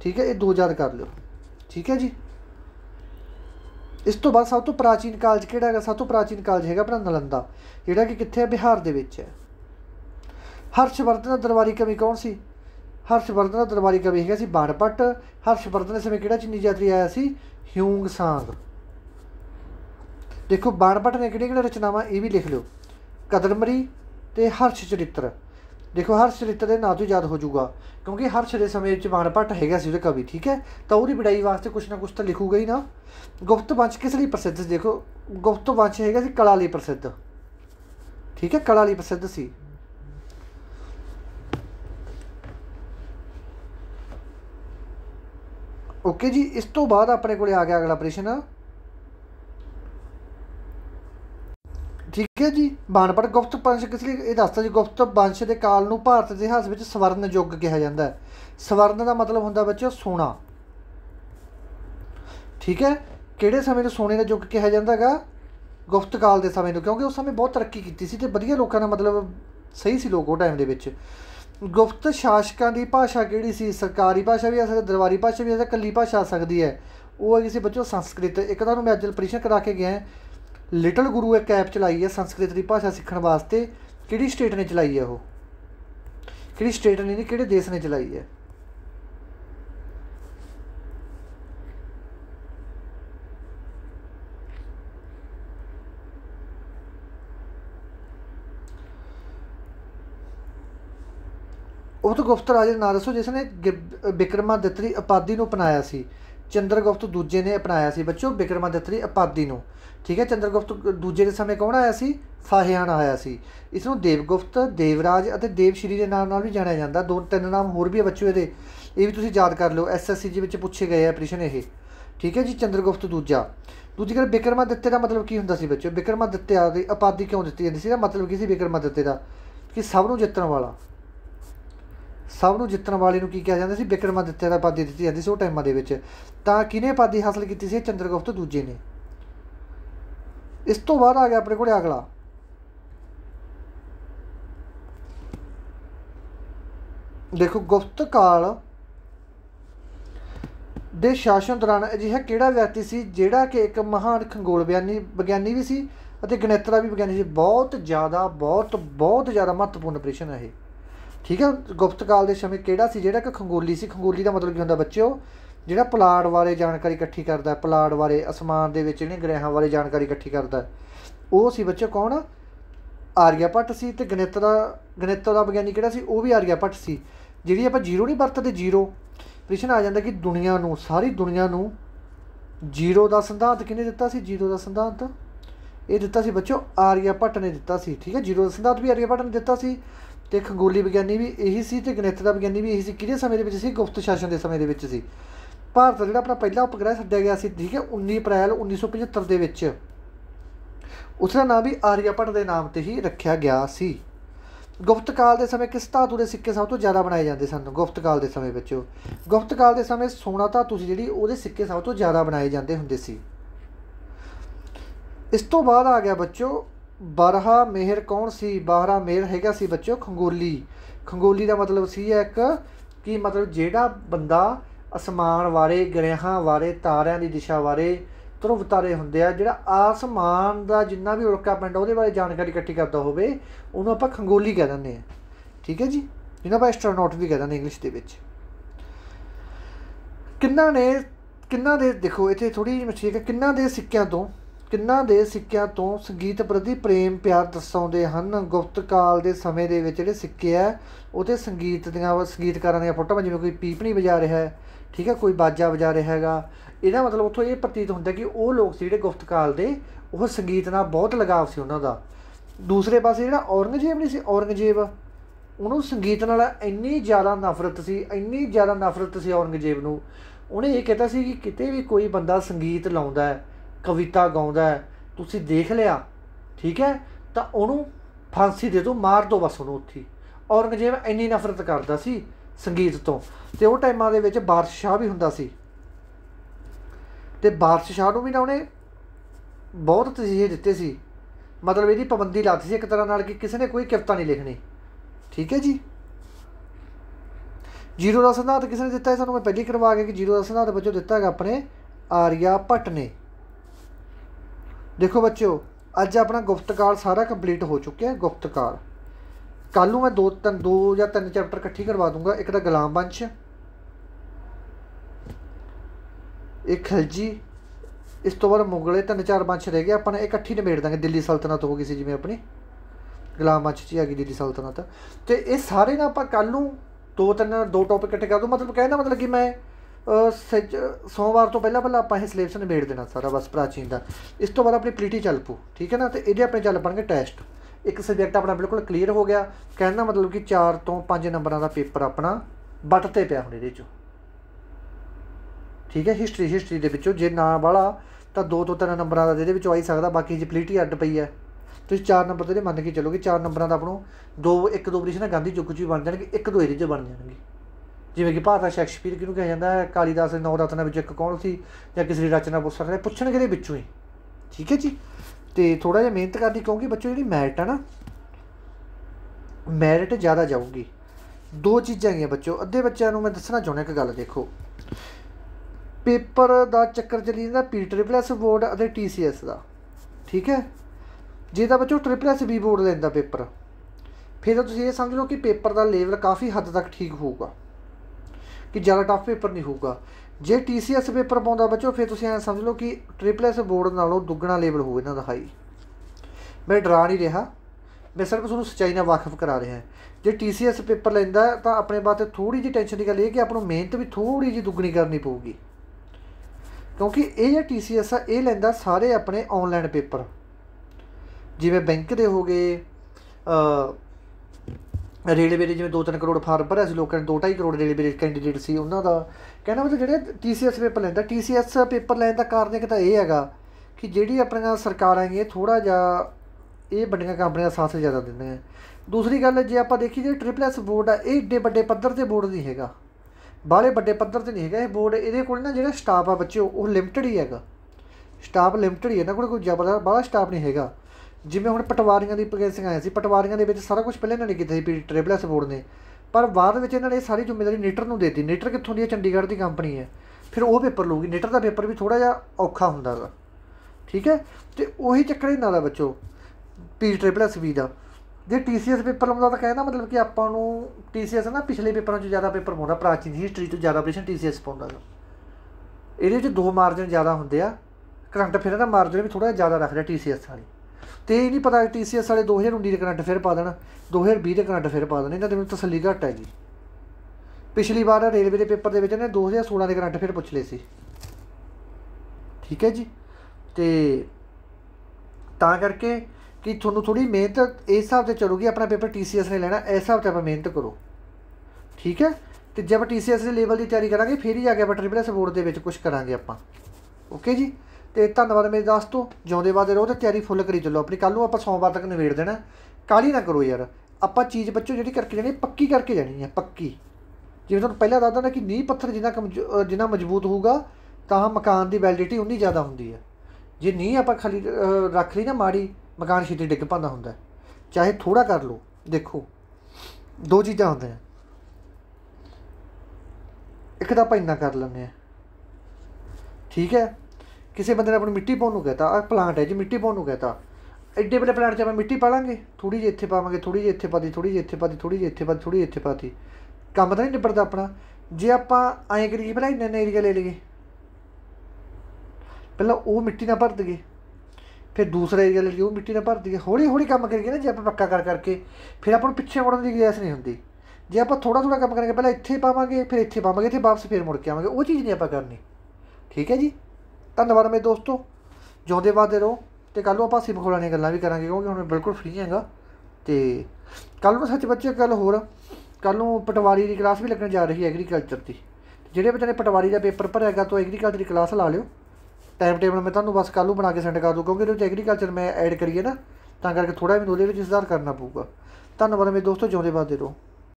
ਠੀਕ ਹੈ ਇਹ ਦੋ ਯਾਦ ਕਰ ਲਿਓ ਠੀਕ ਹੈ ਜੀ ਇਸ ਤੋਂ ਬਾਅਦ ਸਭ ਤੋਂ ਪ੍ਰਾਚੀਨ ਕਾਲਜ ਕਿਹੜਾ ਹੈਗਾ ਸਭ ਤੋਂ ਪ੍ਰਾਚੀਨ ਕਾਲਜ ਹੈਗਾ ਆਪਣਾ ਨਲੰਦਾ ਜਿਹੜਾ ਕਿ ਕਿੱਥੇ ਹੈ ਬਿਹਾਰ ਦੇ ਵਿੱਚ ਹੈ ਹਰਸ਼ਵਰਧਨ ਦਾ ਦਰਬਾਰੀ ਕਵੀ ਕੌਣ ਸੀ ਹਰਸ਼ਵਰਧਨ ਦਾ ਦਰਬਾਰੀ ਕਵੀ ਹੈਗਾ ਸੀ ਬਾਣਪਟ ਹਰਸ਼ਵਰਧਨ ਸਮੇਂ ਕਿਹੜਾ ਚੀਨੀ ਯਾਤਰੀ ਆਇਆ ਸੀ ਹਿਊਂਗ ਸਾਂਗ ਦੇਖੋ ਬਾਣਪਟ ਨੇ ਕਿਹੜੇ ਕਿਹੜੇ ਰਚਨਾਵਾਂ ਇਹ ਵੀ ਲਿਖ ਲਿਓ ਕਦਰਮਰੀ ਤੇ ਹਰਸ਼ ਚਰਿੱਤਰ ਦੇਖੋ ਹਰ ਚਰਿੱਤ ਦੇ ਨਾਂ ਤੋਂ ਯਾਦ ਹੋ ਜਾਊਗਾ ਕਿਉਂਕਿ ਹਰ ਦੇ ਸਮੇਂ ਵਿੱਚ ਮਾਨ ਹੈਗਾ ਸੀ ਉਹਦੇ ਕਵੀ ਠੀਕ ਹੈ ਤਾਂ ਉਹਦੀ ਵਿਡਾਈ ਵਾਸਤੇ ਕੁਛ ਨਾ ਕੁਛ ਤਾਂ ਲਿਖੂਗਾ ਹੀ ਨਾ ਗੁਪਤ ਵੰਸ਼ ਕਿਸ ਲਈ ਪ੍ਰਸਿੱਧ ਸੀ ਦੇਖੋ ਗੁਪਤ ਵੰਸ਼ ਹੈਗਾ ਸੀ ਕਲਾ ਲਈ ਪ੍ਰਸਿੱਧ ਠੀਕ ਹੈ ਕਲਾ ਲਈ ਪ੍ਰਸਿੱਧ ਸੀ ਓਕੇ ਜੀ ਇਸ ਤੋਂ ਬਾਅਦ ਆਪਣੇ ਕੋਲੇ ਆ ਗਿਆ ਅਗਲਾ ਪ੍ਰਸ਼ਨ ਠੀਕ ਹੈ ਜੀ ਬਾਣਪੜ ਗੁਪਤ ਪੰਛ ਕਿਸ ਲਈ ਇਹ ਦੱਸਦਾ ਜੀ ਗੁਪਤ ਵੰਸ਼ ਦੇ ਕਾਲ ਨੂੰ ਭਾਰਤ ਦੇ ਇਤਿਹਾਸ ਵਿੱਚ ਸਵਰਨ ਯੁੱਗ ਕਿਹਾ ਜਾਂਦਾ ਹੈ ਸਵਰਨ ਦਾ ਮਤਲਬ ਹੁੰਦਾ ਬੱਚਿਓ ਸੋਨਾ ਠੀਕ ਹੈ ਕਿਹੜੇ ਸਮੇਂ ਨੂੰ ਸੋਨੇ ਦਾ ਯੁੱਗ ਕਿਹਾ ਜਾਂਦਾ ਹੈਗਾ ਗੁਪਤ ਕਾਲ ਦੇ ਸਮੇਂ ਨੂੰ ਕਿਉਂਕਿ ਉਸ ਸਮੇਂ ਬਹੁਤ ਤਰੱਕੀ ਕੀਤੀ ਸੀ ਤੇ ਵਧੀਆ ਲੋਕਾਂ ਦਾ ਮਤਲਬ ਸਹੀ ਸੀ ਲੋਕ ਉਹ ਟਾਈਮ ਦੇ ਵਿੱਚ ਗੁਪਤ ਸ਼ਾਸਕਾਂ ਦੀ ਭਾਸ਼ਾ ਕਿਹੜੀ ਸੀ ਸਰਕਾਰੀ ਭਾਸ਼ਾ ਵੀ ਆ ਸਕਦੀ ਦਰਬਾਰੀ ਭਾਸ਼ਾ ਵੀ ਆ ਸਕਦੀ ਕੱਲੀ ਭਾਸ਼ਾ ਆ ਸਕਦੀ ਹੈ ਉਹ ਹੈ ਕਿਸੇ ਬੱਚੋ ਸੰਸਕ੍ਰਿਤ ਇੱਕ ਤਾਂ ਨੂੰ ਮੈਂ ਅੱਜ ਪ੍ਰਸ਼ਨ ਕਰਾ ਕੇ ਗਿਆ ਹਾਂ ਲਿਟਲ ਗੁਰੂ ਇੱਕ ਐਪ ਚਲਾਈ ਹੈ ਸੰਸਕ੍ਰਿਤ ਦੀ ਭਾਸ਼ਾ ਸਿੱਖਣ ਵਾਸਤੇ ਕਿਹੜੀ ਸਟੇਟ ਨੇ ਚਲਾਈ ਹੈ ਉਹ ਕਿਹੜੀ ਸਟੇਟ ਨੇ ਨਹੀਂ ਕਿਹੜੇ ਦੇਸ਼ ਨੇ ਚਲਾਈ ਹੈ ਉਹ ਤਾਂ ਗੁਫਤ ਰਾਜੇ ਨਾ ਦੱਸੋ ਜਿਸ ਨੇ ਬਿਕਰਮਾ ਦਿੱਤਰੀ ਉਪਾਧੀ ਨੂੰ ਅਪਣਾਇਆ ਸੀ ਚੰਦਰਗੁਪਤ ਦੂਜੇ ਨੇ ਅਪਣਾਇਆ ਸੀ ਬੱਚੋ ਵਿਕਰਮਾਦਿੱਤਰੀ ਅਪਾਦੀ ਨੂੰ ਠੀਕ ਹੈ ਚੰਦਰਗੁਪਤ ਦੂਜੇ ਦੇ ਸਮੇਂ ਕੌਣ ਆਇਆ ਸੀ ਫਾਹਿਆਣ ਆਇਆ ਸੀ ਇਸ ਨੂੰ ਦੇਵਗੁਪਤ ਦੇਵਰਾਜ ਅਤੇ ਦੇਵਸ਼੍ਰੀ ਦੇ ਨਾਮ ਨਾਲ ਵੀ ਜਾਣਿਆ ਜਾਂਦਾ ਦੋ ਤਿੰਨ ਨਾਮ ਹੋਰ ਵੀ ਹੈ ਬੱਚੋ ਇਹਦੇ ਇਹ ਵੀ ਤੁਸੀਂ ਯਾਦ ਕਰ ਲਓ ਐਸਐਸਸੀ ਜੀ ਵਿੱਚ ਪੁੱਛੇ ਗਏ ਆ ਪ੍ਰਸ਼ਨ ਇਹ ਠੀਕ ਹੈ ਜੀ ਚੰਦਰਗੁਪਤ ਦੂਜਾ ਦੂਜੀ ਗੱਲ ਵਿਕਰਮਾਦਿੱਤੇ ਦਾ ਮਤਲਬ ਕੀ ਹੁੰਦਾ ਸੀ ਬੱਚੋ ਆ ਦੀ ਅਪਾਦੀ ਕਿਉਂ ਦਿੱਤੀ ਜਾਂਦੀ ਸੀ ਇਹਦਾ ਮਤਲਬ ਕੀ ਸੀ ਵਿਕਰਮਾਦਿੱਤੇ ਦਾ ਕਿ ਸਭ ਨੂੰ ਜਿੱਤਣ ਵਾਲਾ ਸਭ ਨੂੰ ਜਿੱਤਣ ਵਾਲੇ ਨੂੰ ਕੀ ਕਿਹਾ ਜਾਂਦਾ ਸੀ ਵਿਕਰਮਾਦਿੱਤਿਆ ਦਾ ਉਪਾਧੀ ਦਿੱਤੀ ਜਾਂਦੀ ਸੀ ਉਹ ਟਾਈਮਾਂ ਦੇ ਵਿੱਚ ਤਾਂ ਕਿਹਨੇ ਉਪਾਧੀ ਹਾਸਲ ਕੀਤੀ ਸੀ ਚੰਦਰਗੁਪਤ ਦੂਜੇ ਨੇ ਇਸ ਤੋਂ ਬਾਅਦ ਆ ਗਿਆ ਆਪਣੇ ਕੋਲੇ ਅਗਲਾ ਦੇਖੋ ਗੁਪਤ ਕਾਲ ਦੇ ਸ਼ਾਸਨ ਦੌਰਾਨ ਅਜਿਹਾ ਕਿਹੜਾ ਵਿਅਕਤੀ ਸੀ ਜਿਹੜਾ ਕਿ ਇੱਕ ਮਹਾਨ ਖੰਗੋਲ ਵਿਗਿਆਨੀ ਵਿਗਿਆਨੀ ਵੀ ਸੀ ਅਤੇ ਗਣਿਤ ਦਾ ਵੀ ਵਿਗਿਆਨੀ ਸੀ ਬਹੁਤ ਜ਼ਿਆਦਾ ਬਹੁਤ ਬਹੁਤ ਜ਼ਿਆਦਾ ਮਹੱਤਵਪੂਰਨ ਪ੍ਰਸ਼ਨ ਹੈ ਇਹ ਠੀਕ ਹੈ ਗੁਪਤ ਕਾਲ ਦੇ ਸਮੇਂ ਕਿਹੜਾ ਸੀ ਜਿਹੜਾ ਕਿ ਖੰਗੋਲੀ ਸੀ ਖੰਗੋਲੀ ਦਾ ਮਤਲਬ ਕੀ ਹੁੰਦਾ ਬੱਚਿਓ ਜਿਹੜਾ ਪਲਾੜ ਬਾਰੇ ਜਾਣਕਾਰੀ ਇਕੱਠੀ ਕਰਦਾ ਹੈ ਪਲਾੜ ਬਾਰੇ ਅਸਮਾਨ ਦੇ ਵਿੱਚ ਜਿਹੜੇ ਗ੍ਰਹਿਾਂ ਬਾਰੇ ਜਾਣਕਾਰੀ ਇਕੱਠੀ ਕਰਦਾ ਉਹ ਸੀ ਬੱਚਿਓ ਕੌਣ ਆਰੀਆਭੱਟ ਸੀ ਤੇ ਗਣਿਤ ਦਾ ਗਣਿਤ ਦਾ ਵਿਗਿਆਨੀ ਕਿਹੜਾ ਸੀ ਉਹ ਵੀ ਆਰੀਆਭੱਟ ਸੀ ਜਿਹੜੀ ਆਪਾਂ ਜ਼ੀਰੋ ਨਹੀਂ ਵਰਤਦੇ ਜ਼ੀਰੋ ਪ੍ਰਸ਼ਨ ਆ ਜਾਂਦਾ ਕਿ ਦੁਨੀਆ ਨੂੰ ਸਾਰੀ ਦੁਨੀਆ ਨੂੰ ਜ਼ੀਰੋ ਦਾ ਸਿਧਾਂਤ ਕਿਹਨੇ ਦਿੱਤਾ ਸੀ ਜ਼ੀਰੋ ਦਾ ਸਿਧਾਂਤ ਇਹ ਦਿੱਤਾ ਸੀ ਬੱਚੋ ਆਰੀਆਭੱਟ ਨੇ ਦਿੱਤਾ ਸੀ ਠੀਕ ਹੈ ਜ਼ੀਰੋ ਦਾ ਸਿਧਾਂਤ ਵੀ ਆਰੀਆਭੱਟ ਨੇ ਦਿੱਤਾ ਸੀ ਤੇ ਖਗੋਲੀ ਵਿਗਿਆਨੀ ਵੀ ਇਹੀ ਸੀ ਤੇ ਗਣਿਤ ਦਾ ਵਿਗਿਆਨੀ ਵੀ ਇਹੀ ਸੀ ਕਿਹਦੇ ਸਮੇਂ ਦੇ ਵਿੱਚ ਸੀ ਗੁਪਤ ਸ਼ਾਸਨ ਦੇ ਸਮੇਂ ਦੇ ਵਿੱਚ ਸੀ ਭਾਰਤ ਜਿਹੜਾ ਆਪਣਾ ਪਹਿਲਾ ਉਪਗ੍ਰਹਿ ਛੱਡਿਆ ਗਿਆ ਸੀ ਠੀਕ ਹੈ 19 ਅਪ੍ਰੈਲ 1975 ਦੇ ਵਿੱਚ ਉਸ ਦਾ ਨਾਮ ਵੀ ਆਰੀਆਪਟ ਦੇ ਨਾਮ ਤੇ ਹੀ ਰੱਖਿਆ ਗਿਆ ਸੀ ਗੁਪਤ ਕਾਲ ਦੇ ਸਮੇਂ ਕਿਸ ਧਾਤੂ ਦੇ ਸਿੱਕੇ ਸਭ ਤੋਂ ਜ਼ਿਆਦਾ ਬਣਾਏ ਜਾਂਦੇ ਸਨ ਗੁਪਤ ਕਾਲ ਦੇ ਸਮੇਂ ਵਿੱਚ ਗੁਪਤ ਕਾਲ ਦੇ ਸਮੇਂ ਸੋਨਾ ਧਾਤੂ ਸੀ ਜਿਹੜੀ ਉਹਦੇ ਸਿੱਕੇ ਸਭ ਤੋਂ ਜ਼ਿਆਦਾ ਬਣਾਏ ਜਾਂਦੇ ਹੁੰਦੇ ਸੀ ਇਸ ਤੋਂ ਬਾਅਦ ਆ ਗਿਆ ਬੱਚੋ ਬਾਰਹਾ ਮਿਹਰ ਕੌਣ ਸੀ ਬਾਰਹਾ ਮਿਹਰ ਹੈਗਾ ਸੀ ਬੱਚਿਓ ਖੰਗੋਲੀ ਖੰਗੋਲੀ ਦਾ ਮਤਲਬ ਸੀ ਇੱਕ ਕਿ ਮਤਲਬ ਜਿਹੜਾ ਬੰਦਾ ਅਸਮਾਨ ਬਾਰੇ ਗ੍ਰਹਿਾਂ ਬਾਰੇ ਤਾਰਿਆਂ ਦੀ ਦਿਸ਼ਾ ਬਾਰੇ ਧਰੁਵ ਤਾਰੇ ਹੁੰਦੇ ਆ ਜਿਹੜਾ ਆਸਮਾਨ ਦਾ ਜਿੰਨਾ ਵੀ ਉਲਕਾ ਪਿੰਡ ਉਹਦੇ ਬਾਰੇ ਜਾਣਕਾਰੀ ਇਕੱਠੀ ਕਰਦਾ ਹੋਵੇ ਉਹਨੂੰ ਆਪਾਂ ਖੰਗੋਲੀ ਕਹਿ ਦਿੰਦੇ ਆ ਠੀਕ ਹੈ ਜੀ ਇਹਨਾਂ ਆਪਾਂ ਐਸਟ੍ਰੋਨੌਟ ਵੀ ਕਹਿ ਦਿੰਦੇ ਇੰਗਲਿਸ਼ ਦੇ ਵਿੱਚ ਕਿੰਨਾ ਨੇ ਕਿੰਨਾ ਦੇ ਦੇਖੋ ਇੱਥੇ ਥੋੜੀ ਜਿਹੀ ਮਛੀ ਹੈ ਕਿੰਨਾ ਦੇ ਸਿੱਕਿਆਂ ਤੋਂ ਕਿੰਨਾ ਦੇ ਸਿੱਕਿਆਂ ਤੋਂ ਸੰਗੀਤ ਪ੍ਰਤੀ ਪ੍ਰੇਮ ਪਿਆਰ ਦਰਸਾਉਂਦੇ ਹਨ ਗੁਪਤ ਕਾਲ ਦੇ ਸਮੇਂ ਦੇ ਵਿੱਚ ਜਿਹੜੇ ਸਿੱਕੇ ਆ ਉਹਤੇ ਸੰਗੀਤ ਦੀਆਂ ਸੰਗੀਤਕਾਰਾਂ ਦੀਆਂ ਫੋਟੋਆਂ ਜਿਵੇਂ ਕੋਈ ਪੀਪਣੀ ਵਜਾ ਰਿਹਾ ਹੈ ਠੀਕ ਹੈ ਕੋਈ ਬਾਜਾ ਵਜਾ ਰਿਹਾ ਹੈਗਾ ਇਹਦਾ ਮਤਲਬ ਉੱਥੋਂ ਇਹ ਪ੍ਰਤੀਤ ਹੁੰਦਾ ਕਿ ਉਹ ਲੋਕ ਸੀ ਜਿਹੜੇ ਗੁਪਤ ਕਾਲ ਦੇ ਉਹ ਸੰਗੀਤ ਨਾਲ ਬਹੁਤ ਲਗਾਵ ਸੀ ਉਹਨਾਂ ਦਾ ਦੂਸਰੇ ਪਾਸੇ ਜਿਹੜਾ ਔਰੰਗਜ਼ੇਬ ਨਹੀਂ ਸੀ ਔਰੰਗਜ਼ੇਬ ਉਹਨੂੰ ਸੰਗੀਤ ਨਾਲ ਇੰਨੀ ਜ਼ਿਆਦਾ ਨਫ਼ਰਤ ਸੀ ਇੰਨੀ ਜ਼ਿਆਦਾ ਨਫ਼ਰਤ ਸੀ ਔਰੰਗਜ਼ੇਬ ਨੂੰ ਉਹਨੇ ਇਹ ਕਹਿਤਾ ਸੀ ਕਿ ਕਿਤੇ ਵੀ ਕੋਈ ਬੰਦਾ ਸੰਗੀਤ ਲਾਉਂਦਾ ਹੈ ਕਵਿਤਾ ਗਾਉਂਦਾ ਹੈ ਤੁਸੀਂ ਦੇਖ ਲਿਆ ਠੀਕ ਹੈ ਤਾਂ ਉਹਨੂੰ ਫਾਂਸੀ ਦੇ ਦਿਓ ਮਾਰ ਦਿਓ ਬਸ ਉਹਨੂੰ ਉੱਥੇ ਔਰੰਗਜ਼ੇਬ ਇੰਨੀ ਨਫ਼ਰਤ ਕਰਦਾ ਸੀ ਸੰਗੀਤ ਤੋਂ ਤੇ ਉਹ ਟਾਈਮਾਂ ਦੇ ਵਿੱਚ ਬਾਦਸ਼ਾਹ ਵੀ ਹੁੰਦਾ ਸੀ ਤੇ ਬਾਦਸ਼ਾਹ ਨੂੰ ਵੀ ਨਾ ਉਹਨੇ ਬਹੁਤ ਤਸੀਹੇ ਦਿੱਤੇ ਸੀ ਮਤਲਬ ਇਹਦੀ ਪਾਬੰਦੀ ਲਾਤੀ ਸੀ ਇੱਕ ਤਰ੍ਹਾਂ ਨਾਲ ਕਿ ਕਿਸੇ ਨੇ ਕੋਈ ਕਵਿਤਾ ਨਹੀਂ ਲਿਖਣੀ ਠੀਕ ਹੈ ਜੀ ਜੀਰੋ ਦਾ ਸਿਧਾਂਤ ਕਿਸ ਨੇ ਦਿੱਤਾ ਇਹ ਸਾਨੂੰ ਮੈਂ ਪਹਿਲੀ ਕਰਵਾ ਕੇ ਕਿ ਜੀਰੋ ਦਾ ਸਿਧਾਂਤ ਬੱਚੋ ਦਿੱਤਾ ਹੈਗਾ ਆਪਣੇ ਆਰੀਆ ਭਟ ਨੇ ਦੇਖੋ ਬੱਚਿਓ ਅੱਜ ਆਪਣਾ ਗੁਪਤ ਸਾਰਾ ਕੰਪਲੀਟ ਹੋ ਚੁੱਕਿਆ ਹੈ ਗੁਪਤ ਕੱਲ ਨੂੰ ਮੈਂ ਦੋ ਤਿੰਨ ਦੋ ਜਾਂ ਤਿੰਨ ਚੈਪਟਰ ਇਕੱਠੀ ਕਰਵਾ ਦੂੰਗਾ ਇੱਕ ਤਾਂ ਗੁਲਾਮ ਵੰਸ਼ ਇੱਕ ਖਲਜੀ ਇਸ ਤੋਂ ਬਾਅਦ ਮੁਗਲੇ ਤਿੰਨ ਚਾਰ ਵੰਸ਼ ਰਹਿ ਗਏ ਆਪਾਂ ਨੇ ਇਕੱਠੀ ਨਿਬੇੜ ਦਾਂਗੇ ਦਿੱਲੀ ਸਲਤਨਤ ਹੋ ਗਈ ਸੀ ਜਿਵੇਂ ਆਪਣੀ ਗੁਲਾਮ ਬੰਸ਼ ਚ ਆ ਗਈ ਦਿੱਲੀ ਸਲਤਨਤ ਤੇ ਇਹ ਸਾਰੇ ਨਾ ਆਪਾਂ ਕੱਲ ਨੂੰ ਦੋ ਤਿੰਨ ਦੋ ਟੌਪਿਕ ਇਕੱਠੇ ਕਰ ਦੂੰ ਮਤਲਬ ਕਹਿੰਦਾ ਮਤਲਬ ਕਿ ਮੈਂ ਸੱਚ ਸੋਮਵਾਰ ਤੋਂ ਪਹਿਲਾਂ ਪਹਿਲਾਂ ਆਪਾਂ ਇਹ ਸਿਲੇਬਸ ਨਿਬੇੜ ਦੇਣਾ ਸਾਰਾ ਬਸ ਪ੍ਰਾਚੀਨ ਦਾ ਇਸ ਤੋਂ ਬਾਅਦ ਆਪਣੀ ਪਲੀਟੀ ਚੱਲ ਪੂ ਠੀਕ ਹੈ ਨਾ ਤੇ ਇਹਦੇ ਆਪਣੇ ਚੱਲ ਬਣਗੇ ਟੈਸਟ ਇੱਕ ਸਬਜੈਕਟ ਆਪਣਾ ਬਿਲਕੁਲ ਕਲੀਅਰ ਹੋ ਗਿਆ ਕਹਿਣ ਦਾ ਮਤਲਬ ਕਿ 4 ਤੋਂ 5 ਨੰਬਰਾਂ ਦਾ ਪੇਪਰ ਆਪਣਾ ਬਟ ਤੇ ਪਿਆ ਹੁਣ ਇਹਦੇ ਚੋਂ ਠੀਕ ਹੈ ਹਿਸਟਰੀ ਹਿਸਟਰੀ ਦੇ ਵਿੱਚੋਂ ਜੇ ਨਾਂ ਵਾਲਾ ਤਾਂ 2 ਤੋਂ 3 ਨੰਬਰਾਂ ਦਾ ਇਹਦੇ ਵਿੱਚੋਂ ਆਈ ਸਕਦਾ ਬਾਕੀ ਜੇ ਪਲੀਟੀ ਅੱਡ ਪਈ ਹੈ ਤੁਸੀਂ 4 ਨੰਬਰ ਤੇ ਮੰਨ ਕੇ ਚੱਲੋਗੇ 4 ਨੰਬਰਾਂ ਦਾ ਆਪਣੋ ਦੋ ਇੱਕ ਦੋ ਬ੍ਰਿਸ਼ਨ ਗਾਂਧੀ ਚੁੱਕ ਚੁੱਕੀ ਬਣ ਜਾਣਗੇ ਇੱਕ ਦੋ ਇਹਦੇ ਚ ਬਣ ਜਾਣਗੇ ਜਿਵੇਂ ਕਿ ਭਾਰਤਾ ਦਾ ਸ਼ੈਕਸਪੀਅਰ ਕਿਹਨੂੰ ਕਿਹਾ ਜਾਂਦਾ ਹੈ ਕਾਲੀਦਾਸ ਦੇ ਨੌ ਰਤਨਾਂ ਵਿੱਚ ਇੱਕ ਕੌਣ ਸੀ ਜਾਂ ਕਿਸ ਰਚਨਾ ਪੁਸਤਕ ਹੈ ਪੁੱਛਣਗੇ ਦੇ ਵਿੱਚੋਂ ਹੀ ਠੀਕ ਹੈ ਜੀ ਤੇ ਥੋੜਾ ਜਿਹਾ ਮਿਹਨਤ ਕਰਦੀ ਕਿਉਂਕਿ ਬੱਚੋ ਜਿਹੜੀ ਮੈਰਿਟ ਹੈ ਨਾ ਮੈਰਿਟ ਜ਼ਿਆਦਾ ਜਾਊਗੀ ਦੋ ਚੀਜ਼ਾਂ ਹੈਗੀਆਂ ਬੱਚੋ ਅੱਧੇ ਬੱਚਿਆਂ ਨੂੰ ਮੈਂ ਦੱਸਣਾ ਚਾਹੁੰਦਾ ਇੱਕ ਗੱਲ ਦੇਖੋ ਪੇਪਰ ਦਾ ਚੱਕਰ ਚੱਲੀ ਜਾਂਦਾ ਪੀ ਟ੍ਰਿਪਲ ਐਸ ਬੋਰਡ ਅਤੇ ਟੀਸੀਐਸ ਦਾ ਠੀਕ ਹੈ ਜੇ ਤਾਂ ਬੱਚੋ ਟ੍ਰਿਪਲ ਐਸ ਬੀ ਬੋਰਡ ਲੈਂਦਾ ਪੇਪਰ ਫਿਰ ਤਾਂ ਤੁਸੀਂ ਇਹ ਸਮਝ ਲਓ ਕਿ ਪੇਪਰ ਦਾ ਲੈਵਲ ਕਾਫੀ ਹੱਦ ਤੱਕ ਠੀਕ ਹੋਊਗਾ ਕਿ ਜ਼ਿਆਦਾ ਟਫ ਪੇਪਰ ਨਹੀਂ ਹੋਊਗਾ ਜੇ TCS ਪੇਪਰ ਪਾਉਂਦਾ ਬੱਚੋ ਫਿਰ ਤੁਸੀਂ ਐ ਸਮਝ ਲਓ ਕਿ ਟ੍ਰਿਪਲ ਐਸ ਬੋਰਡ ਨਾਲੋਂ ਦੁੱਗਣਾ ਲੈਵਲ ਹੋਊ ਇਹਨਾਂ ਦਾ ਹਾਈ ਮੈਂ ਡਰਾ ਨਹੀਂ ਰਿਹਾ ਮੈਂ ਸਿਰਫ ਤੁਹਾਨੂੰ ਸਚਾਈ ਨਾਲ ਵਾਕਿਫ ਕਰਾ ਰਿਹਾ ਜੇ TCS ਪੇਪਰ ਲੈਂਦਾ ਤਾਂ ਆਪਣੇ ਬਾਤੇ ਥੋੜੀ ਜੀ ਟੈਨਸ਼ਨ ਦੀ ਗੱਲ ਇਹ ਕਿ ਆਪ ਨੂੰ ਮਿਹਨਤ ਵੀ ਥੋੜੀ ਜੀ ਦੁੱਗਣੀ ਕਰਨੀ ਪਊਗੀ ਕਿਉਂਕਿ ਇਹ ਜਿਹੜਾ TCS ਆ ਇਹ ਲੈਂਦਾ ਸਾਰੇ ਆਪਣੇ ਆਨਲਾਈਨ ਪੇਪਰ ਜਿਵੇਂ ਬੈਂਕ ਦੇ ਹੋਗੇ ਰੇਲਵੇ ਦੇ ਜਿਵੇਂ 2-3 ਕਰੋੜ ਫਾਰਮ ਭਰਿਆ ਸੀ ਲੋਕਾਂ ਨੇ 2-2.5 ਕਰੋੜ ਰੇਲਵੇ ਦੇ ਕੈਂਡੀਡੇਟ ਸੀ ਉਹਨਾਂ ਦਾ ਕਹਿੰਦਾ ਮਤਲਬ ਜਿਹੜੇ ਟੀਸੀਐਸ ਪੇਪਰ ਲੈਂਦਾ ਟੀਸੀਐਸ ਪੇਪਰ ਲੈਣ ਦਾ ਕਾਰਨ ਇੱਕ ਤਾਂ ਇਹ ਹੈਗਾ ਕਿ ਜਿਹੜੀ ਆਪਣੀਆਂ ਸਰਕਾਰਾਂ ਇਹ ਥੋੜਾ ਜਿਹਾ ਇਹ ਵੱਡੀਆਂ ਕੰਪਨੀਆਂ ਦਾ ਸਾਥ ਜ਼ਿਆਦਾ ਦਿੰਦੀਆਂ ਦੂਸਰੀ ਗੱਲ ਜੇ ਆਪਾਂ ਦੇਖੀ ਜੇ ਟ੍ਰਿਪਲ ਐਸ ਬੋਰਡ ਆ ਇਹ ਏਡੇ ਵੱਡੇ ਪੱਧਰ ਤੇ ਬੋਰਡ ਨਹੀਂ ਹੈਗਾ ਬਾਹਲੇ ਵੱਡੇ ਪੱਧਰ ਤੇ ਨਹੀਂ ਹੈਗਾ ਇਹ ਬੋਰਡ ਇਹਦੇ ਕੋਲ ਨਾ ਜਿਹੜਾ ਸਟਾਫ ਆ ਬੱਚੇ ਉਹ ਲਿਮਟਿਡ ਹੀ ਹੈਗਾ ਸਟਾਫ ਲਿਮਟਿਡ ਹੀ ਹੈ ਨਾ ਕੋਈ ਜ਼ਬਰਦਸਤ ਬਾਹਲਾ ਸਟਾਫ ਨਹੀਂ ਹੈਗਾ ਜਿਵੇਂ ਹੁਣ ਪਟਵਾਰੀਆਂ ਦੀ ਪ੍ਰੋਗਰੈਸਿੰਗ ਆਇਆ ਸੀ ਪਟਵਾਰੀਆਂ ਦੇ ਵਿੱਚ ਸਾਰਾ ਕੁਝ ਪਹਿਲੇ ਇਹਨਾਂ ਨੇ ਕੀਤਾ ਸੀ ਪੀ ਟ੍ਰਿਬਲਸ ਬੋਰਡ ਨੇ ਪਰ ਬਾਅਦ ਵਿੱਚ ਇਹਨਾਂ ਨੇ ਸਾਰੀ ਜ਼ਿੰਮੇਵਾਰੀ ਨੀਟਰ ਨੂੰ ਦਿੱਤੀ ਨੀਟਰ ਕਿੱਥੋਂ ਦੀ ਹੈ ਚੰਡੀਗੜ੍ਹ ਦੀ ਕੰਪਨੀ ਹੈ ਫਿਰ ਉਹ ਪੇਪਰ ਲੂਗੀ ਨੀਟਰ ਦਾ ਪੇਪਰ ਵੀ ਥੋੜਾ ਜਿਹਾ ਔਖਾ ਹੁੰਦਾ ਹੈ ਠੀਕ ਹੈ ਤੇ ਉਹੀ ਚੱਕਰ ਇਹਨਾਂ ਦਾ ਬੱਚੋ ਪੀ ਟ੍ਰਿਬਲਸ ਵੀ ਦਾ ਜੇ ਟੀਸੀਐਸ ਪੇਪਰ ਲਾਉਂਦਾ ਤਾਂ ਕਹਿੰਦਾ ਮਤਲਬ ਕਿ ਆਪਾਂ ਨੂੰ ਟੀਸੀਐਸ ਨਾ ਪਿਛਲੇ ਪੇਪਰਾਂ ਚੋਂ ਜ਼ਿਆਦਾ ਪੇਪਰ ਪਾਉਂਦਾ ਪ੍ਰਾਚੀਨ ਹਿਸਟਰੀ ਤੋਂ ਜ਼ਿਆਦਾ ਪ੍ਰਸ਼ਨ ਟੀਸੀਐਸ ਪਾਉਂਦਾ ਇਹਦੇ 'ਚ ਦੋ ਮਾਰਜਨ ਜ਼ਿਆਦਾ ਹੁੰਦੇ ਆ ਕਰੰਟ ਅਫੇਅਰ ਦਾ ਮਾਰਜਨ ਵੀ ਥੋੜਾ ਜਿਆਦਾ ਰੱਖਦਾ ਟੀਸੀਐਸ ਵਾਲੀ ਤੇ ਇਹ ਨਹੀਂ ਪਤਾ ਟੀਸੀਐਸ ਵਾਲੇ 2019 ਦੇ ਕਰੰਟ ਫੇਰ ਪਾ ਦੇਣਾ 2020 ਦੇ ਕਰੰਟ ਫੇਰ ਪਾ ਦੇਣਾ ਇਹਨਾਂ ਦੇ ਮੈਨੂੰ ਤਸੱਲੀ ਘੱਟ ਹੈ ਜੀ ਪਿਛਲੀ ਵਾਰ ਰੇਲਵੇ ਦੇ ਪੇਪਰ ਦੇ ਵਿੱਚ ਨੇ 2016 ਦੇ ਕਰੰਟ ਫੇਰ ਪੁੱਛ ਲਏ ਸੀ ਠੀਕ ਹੈ ਜੀ ਤੇ ਤਾਂ ਕਰਕੇ ਕਿ ਤੁਹਾਨੂੰ ਥੋੜੀ ਮਿਹਨਤ ਇਸ ਹਿਸਾਬ ਤੇ ਚਲੂਗੀ ਆਪਣਾ ਪੇਪਰ ਟੀਸੀਐਸ ਨੇ ਲੈਣਾ ਇਸ ਹਿਸਾਬ ਤੇ ਆਪਾਂ ਮਿਹਨਤ ਕਰੋ ਠੀਕ ਹੈ ਤੇ ਜਦ ਟੀਸੀਐਸ ਦੇ ਲੈਵਲ ਦੀ ਤਿਆਰੀ ਕਰਾਂਗੇ ਫੇਰ ਹੀ ਆ ਕੇ ਬਟਰ ਟ੍ਰਿਪਲ ਬੋਰਡ ਦੇ ਵਿੱਚ ਕੁਝ ਕਰਾਂਗੇ ਆਪਾਂ ਓਕੇ ਜੀ ਤੇ ਧੰਨਵਾਦ ਮੇਰੇ ਦੋਸਤੋ ਜਿਉਂਦੇ ਵਾਦੇ ਰਹੋ ਤੇ ਤਿਆਰੀ ਫੁੱਲ ਕਰੀ ਚੱਲੋ ਆਪਣੀ ਕੱਲ ਨੂੰ ਆਪਾਂ ਸੋਮਵਾਰ ਤੱਕ ਨਿਬੇੜ ਦੇਣਾ ਕਾਲੀ ਨਾ ਕਰੋ ਯਾਰ ਆਪਾਂ ਚੀਜ਼ ਬੱਚੋ ਜਿਹੜੀ ਕਰਕੇ ਜਾਣੀ ਪੱਕੀ ਕਰਕੇ ਜਾਣੀ ਹੈ ਪੱਕੀ ਜਿਵੇਂ ਤੁਹਾਨੂੰ ਪਹਿਲਾਂ ਦੱਸਦਾ ਨਾ ਕਿ ਨੀਂਹ ਪੱਥਰ ਜਿੰਨਾ ਜਿੰਨਾ ਮਜ਼ਬੂਤ ਹੋਊਗਾ ਤਾਂ ਮਕਾਨ ਦੀ ਵੈਲਿਡਿਟੀ ਉਨੀ ਜ਼ਿਆਦਾ ਹੁੰਦੀ ਹੈ ਜੇ ਨੀਂਹ ਆਪਾਂ ਖਾਲੀ ਰੱਖ ਲਈ ਨਾ ਮਾੜੀ ਮਕਾਨ ਛੇਤੀ ਡਿੱਗ ਪੈਂਦਾ ਹੁੰਦਾ ਚਾਹੇ ਥੋੜਾ ਕਰ ਲਓ ਦੇਖੋ ਦੋ ਚੀਜ਼ਾਂ ਹੁੰਦੀਆਂ ਇੱਕ ਤਾਂ ਆਪਾਂ ਇੰਨਾ ਕਰ ਲੈਂਦੇ ਆ ਠੀਕ ਹੈ ਕਿਸੇ ਬੰਦੇ ਨੇ ਆਪਣੀ ਮਿੱਟੀ ਪਾਉਣ ਨੂੰ ਕਹਤਾ ਆ ਪਲਾਂਟ ਹੈ ਜੀ ਮਿੱਟੀ ਪਾਉਣ ਨੂੰ ਕਹਤਾ ਐਡੇ ਵੱਡੇ ਪਲਾਂਟ 'ਚ ਆਪਾਂ ਮਿੱਟੀ ਪਾ ਲਾਂਗੇ ਥੋੜੀ ਜਿਹੀ ਇੱਥੇ ਪਾਵਾਂਗੇ ਥੋੜੀ ਜਿਹੀ ਇੱਥੇ ਪਾਦੀ ਥੋੜੀ ਜਿਹੀ ਇੱਥੇ ਪਾਦੀ ਥੋੜੀ ਜਿਹੀ ਇੱਥੇ ਪਾਦੀ ਥੋੜੀ ਜਿਹੀ ਇੱਥੇ ਪਾਤੀ ਕੰਮ ਤਾਂ ਨਹੀਂ ਨਿਬੜਦਾ ਆਪਣਾ ਜੇ ਆਪਾਂ ਐਂ ਕਰੀ ਭਲਾ ਇੰਨੇ ਇੰਨਾ ਏਰੀਆ ਲੈ ਲਈਏ ਪਹਿਲਾਂ ਉਹ ਮਿੱਟੀ ਨਾਲ ਭਰ ਦਈਏ ਫਿਰ ਦੂਸਰਾ ਏਰੀਆ ਲੈ ਲਈਏ ਉਹ ਮਿੱਟੀ ਨਾਲ ਭਰ ਦਈਏ ਹੌਲੀ ਹੌਲੀ ਕੰਮ ਕਰੀਏ ਨਾ ਜੇ ਆਪਾਂ ਪੱਕਾ ਕਰ ਕਰਕੇ ਫਿਰ ਆਪਾਂ ਨੂੰ ਪਿੱਛੇ ਮੁੜਨ ਦੀ ਗੁੰਜਾਇਸ਼ ਨਹੀਂ ਹੁੰਦੀ ਜੇ ਆਪਾਂ ਥੋੜਾ ਥੋੜਾ ਕੰਮ ਕਰਾਂਗੇ ਪਹਿਲਾਂ ਇੱਥੇ ਪਾਵਾਂਗੇ ਫਿਰ ਇੱਥੇ ਪਾਵਾਂਗੇ ਤੇ ਵਾਪਸ ਫਿਰ ਮੁੜ ਕੇ ਆਵਾਂਗੇ ਉਹ ਚੀਜ਼ ਨਹੀਂ ਆਪਾਂ ਕਰਨੀ ਠੀਕ ਹੈ ਜੀ ਧੰਨਵਾਦ ਮੇਰੇ ਦੋਸਤੋ ਜਿਉਂਦੇ ਵਾਦੇ ਰਹੋ ਤੇ ਕੱਲ ਨੂੰ ਆਪਾਂ ਸਿਮ ਖੋਲਾਣੀਆਂ ਗੱਲਾਂ ਵੀ ਕਰਾਂਗੇ ਕਿਉਂਕਿ ਹੁਣ ਮੈਂ ਬਿਲਕੁਲ ਫ੍ਰੀ ਹੈਗਾ ਤੇ ਕੱਲ ਨੂੰ ਸੱਚ ਬੱਚੇ ਗੱਲ ਹੋਰ ਕੱਲ ਨੂੰ ਪਟਵਾਰੀ ਦੀ ਕਲਾਸ ਵੀ ਲੱਗਣ ਜਾ ਰਹੀ ਹੈ ਐਗਰੀਕਲਚਰ ਦੀ ਜਿਹੜੇ ਬੱਚਿਆਂ ਨੇ ਪਟਵਾਰੀ ਦਾ ਪੇਪਰ ਭਰਿਆਗਾ ਤੋਂ ਐਗਰੀਕਲਚਰ ਦੀ ਕਲਾਸ ਲਾ ਲਿਓ ਟਾਈਮ ਟੇਬਲ ਮੈਂ ਤੁਹਾਨੂੰ ਬਸ ਕੱਲ ਨੂੰ ਬਣਾ ਕੇ ਸੈਂਡ ਕਰ ਦੂੰ ਕਿਉਂਕਿ ਇਹਦੇ ਵਿੱਚ ਐਗਰੀਕਲਚਰ ਮੈਂ ਐਡ ਕਰੀਏ ਨਾ ਤਾਂ ਕਰਕੇ ਥੋੜਾ ਵੀ ਨੋਲੇਜ ਵਿੱਚ ਸੁਧਾਰ ਕਰਨਾ ਪਊਗਾ ਧੰਨਵਾਦ ਮੇਰੇ ਦੋਸਤੋ ਜਿਉਂਦੇ ਬਾਦ ਦੇ ਰਹੋ